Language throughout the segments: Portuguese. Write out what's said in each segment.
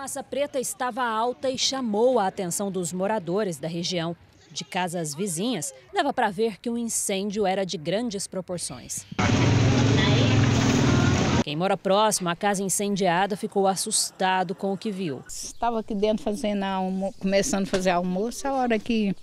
fumaça preta estava alta e chamou a atenção dos moradores da região. De casas vizinhas, dava para ver que o um incêndio era de grandes proporções. Quem mora próximo à casa incendiada ficou assustado com o que viu. Estava aqui dentro fazendo almo... começando a fazer almoço, a hora que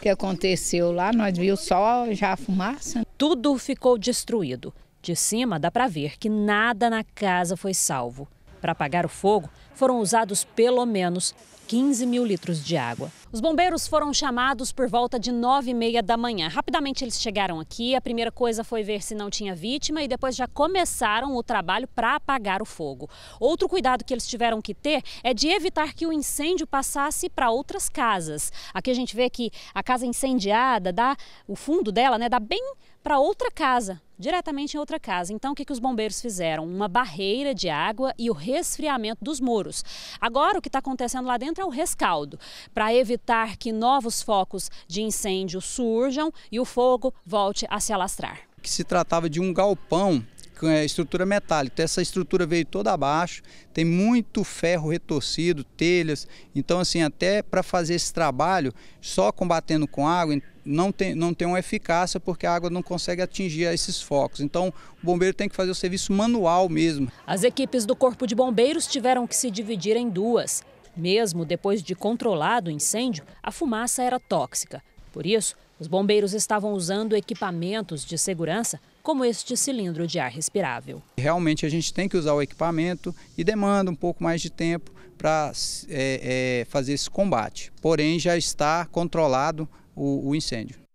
que aconteceu lá, nós viu só já a fumaça. Tudo ficou destruído. De cima dá para ver que nada na casa foi salvo. Para apagar o fogo, foram usados pelo menos 15 mil litros de água. Os bombeiros foram chamados por volta de 9 e meia da manhã. Rapidamente eles chegaram aqui, a primeira coisa foi ver se não tinha vítima e depois já começaram o trabalho para apagar o fogo. Outro cuidado que eles tiveram que ter é de evitar que o incêndio passasse para outras casas. Aqui a gente vê que a casa incendiada, dá, o fundo dela né, dá bem para outra casa, diretamente em outra casa. Então, o que, que os bombeiros fizeram? Uma barreira de água e o resfriamento dos muros. Agora, o que está acontecendo lá dentro é o rescaldo, para evitar que novos focos de incêndio surjam e o fogo volte a se alastrar. Que se tratava de um galpão é, estrutura metálica. Então, essa estrutura veio toda abaixo, tem muito ferro retorcido, telhas. Então, assim, até para fazer esse trabalho, só combatendo com água, não tem, não tem uma eficácia porque a água não consegue atingir esses focos. Então, o bombeiro tem que fazer o serviço manual mesmo. As equipes do Corpo de Bombeiros tiveram que se dividir em duas. Mesmo depois de controlado o incêndio, a fumaça era tóxica. Por isso, os bombeiros estavam usando equipamentos de segurança, como este cilindro de ar respirável. Realmente a gente tem que usar o equipamento e demanda um pouco mais de tempo para é, é, fazer esse combate. Porém, já está controlado o, o incêndio.